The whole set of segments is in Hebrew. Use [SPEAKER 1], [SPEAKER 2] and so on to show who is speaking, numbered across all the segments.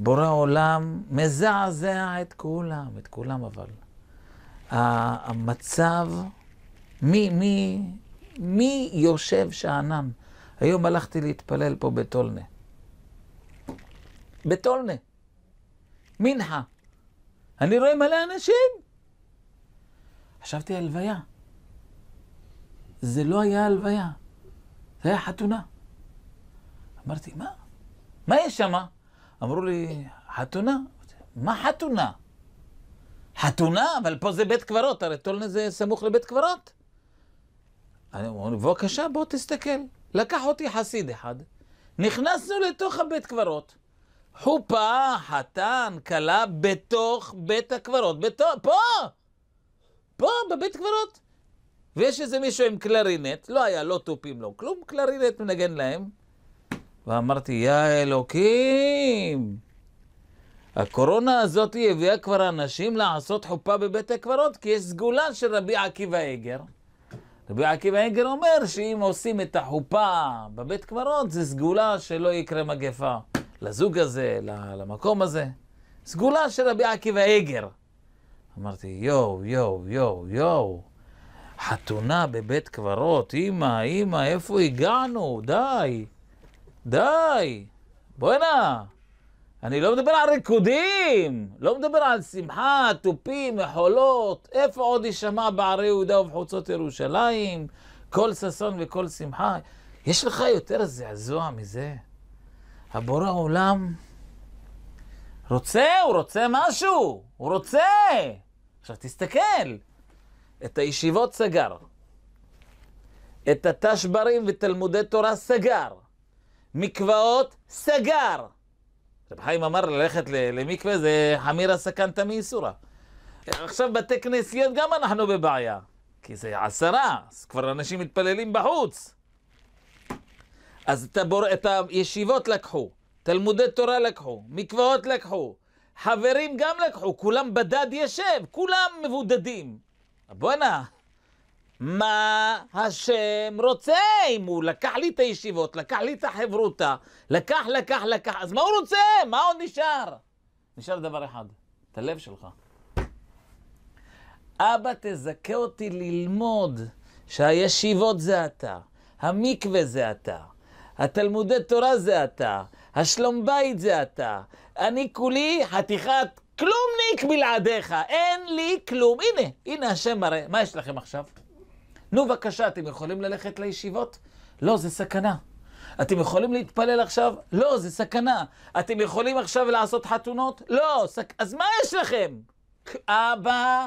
[SPEAKER 1] בורא עולם מזעזע את כולם, את כולם אבל. המצב, מי, מי, מי יושב שאנן? היום הלכתי להתפלל פה בטולנה. בטולנה. מנחה. אני רואה מלא אנשים. חשבתי הלוויה. זה לא היה הלוויה, זה היה חתונה. אמרתי, מה? מה יש שמה? אמרו לי, חתונה? מה חתונה? חתונה? אבל פה זה בית קברות, הרי טולנה זה סמוך לבית קברות. אני אומר, בבקשה, בוא תסתכל. לקח אותי חסיד אחד, נכנסנו לתוך הבית קברות. חופה, חתן, כלה, בתוך בית הקברות. בתוך, פה! פה, בבית קברות. ויש איזה מישהו עם קלרינט, לא היה לא תופים, לא כלום, קלרינט מנגן להם. ואמרתי, יא אלוקים, הקורונה הזאת הביאה כבר אנשים לעשות חופה בבית הקברות, כי יש סגולה של רבי עקיבא איגר. רבי עקיבא איגר אומר שאם עושים את החופה בבית קברות, זה סגולה שלא יקרה מגפה. לזוג הזה, למקום הזה. סגולה של רבי עקיבא איגר. אמרתי, יואו, יואו, יואו, יואו, חתונה בבית קברות, אמא, אמא, איפה הגענו? די. די, בוא'נה. אני לא מדבר על ריקודים, לא מדבר על שמחה, תופים, מחולות. איפה עוד יישמע בערי יהודה ובחוצות ירושלים? כל ששון וכל שמחה. יש לך יותר זעזוע מזה? הבורא עולם רוצה, הוא רוצה משהו, הוא רוצה. עכשיו תסתכל, את הישיבות סגר, את התשברים ותלמודי תורה סגר. מקוואות סגר. רב חיים אמר ללכת למקווה זה חמירה סכנתא מאיסורה. עכשיו בתי כנסיות גם אנחנו בבעיה, כי זה עשרה, אז כבר אנשים מתפללים בחוץ. אז את, הבור... את הישיבות לקחו, תלמודי תורה לקחו, מקוואות לקחו, חברים גם לקחו, כולם בדד ישב, כולם מבודדים. בואנה, מה השם רוצה? אם הוא לקח לי את הישיבות, לקח לי את החברותה, לקח, לקח, לקח, אז מה הוא רוצה? מה עוד נשאר? נשאר דבר אחד, את הלב שלך. אבא, תזכה אותי ללמוד שהישיבות זה אתה, המקווה זה אתה, התלמודי תורה זה אתה, השלום בית זה אתה. אני כולי חתיכת כלומניק בלעדיך, אין לי כלום. הנה, הנה השם מראה. מה יש לכם עכשיו? נו בבקשה, אתם יכולים ללכת לישיבות? לא, זה סכנה. אתם יכולים להתפלל עכשיו? לא, זה סכנה. אתם יכולים עכשיו לעשות חתונות? לא, סק... אז מה יש לכם? אבא,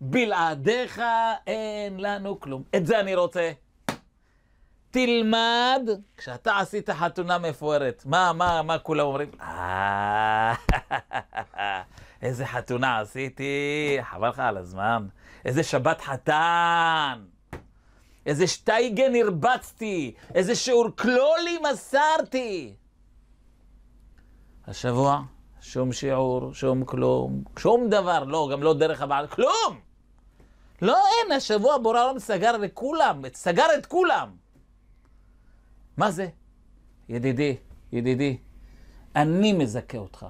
[SPEAKER 1] בלעדיך אין לנו כלום. את זה אני רוצה. תלמד, כשאתה עשית חתונה מפוארת, מה, מה, מה כולם אומרים? אה, איזה חתונה עשיתי, חבל לך על הזמן. איזה שבת חתן. איזה שטייגן הרבצתי, איזה שיעור כלולי מסרתי. השבוע, שום שיעור, שום כלום, שום דבר, לא, גם לא דרך הבעל, כלום! לא, אין, השבוע בורא העולם סגר לכולם, סגר את כולם. מה זה? ידידי, ידידי, אני מזכה אותך.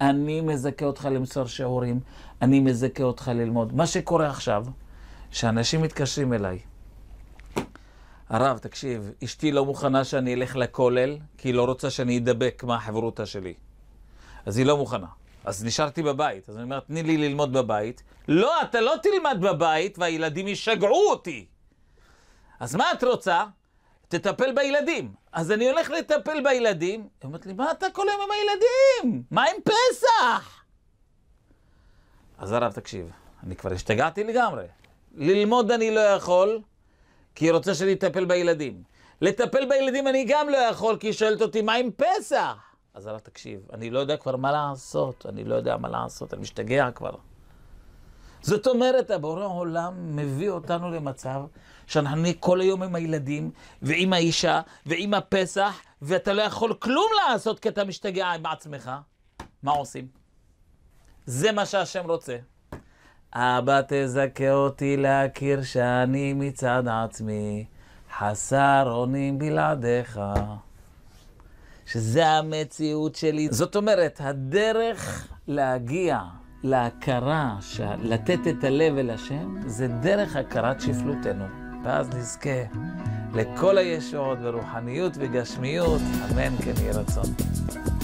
[SPEAKER 1] אני מזכה אותך למסור שיעורים, אני מזכה אותך ללמוד. מה שקורה עכשיו, שאנשים מתקשרים אליי, הרב, תקשיב, אשתי לא מוכנה שאני אלך לכולל, כי היא לא רוצה שאני אדבק מה החברותה שלי. אז היא לא מוכנה. אז נשארתי בבית. אז אני אומר, תני לי ללמוד בבית. לא, אתה לא תלמד בבית, והילדים ישגעו אותי. אז מה את רוצה? תטפל בילדים. אז אני הולך לטפל בילדים. היא אומרת לי, מה אתה כל היום עם הילדים? מה עם פסח? אז הרב, תקשיב, אני כבר השתגעתי לגמרי. ללמוד אני לא יכול, כי היא רוצה שאני אטפל בילדים. לטפל בילדים אני גם לא יכול, כי היא שואלת אותי, מה עם פסח? אז אמרת, תקשיב, אני לא יודע כבר מה לעשות, אני לא יודע מה לעשות, אני משתגע כבר. זאת אומרת, הבורא עולם מביא אותנו למצב שאנחנו נהיה כל היום עם הילדים, ועם האישה, ועם הפסח, ואתה לא יכול כלום לעשות כי אתה משתגע עם עצמך. מה עושים? זה מה שהשם רוצה. אבא תזכה אותי להכיר שאני מצד עצמי, חסר אונים בלעדיך. שזה המציאות שלי. זאת אומרת, הדרך להגיע להכרה, לתת את הלב אל השם, זה דרך הכרת שפלותנו. ואז נזכה לכל הישועות ורוחניות וגשמיות, אמן כן יהי רצון.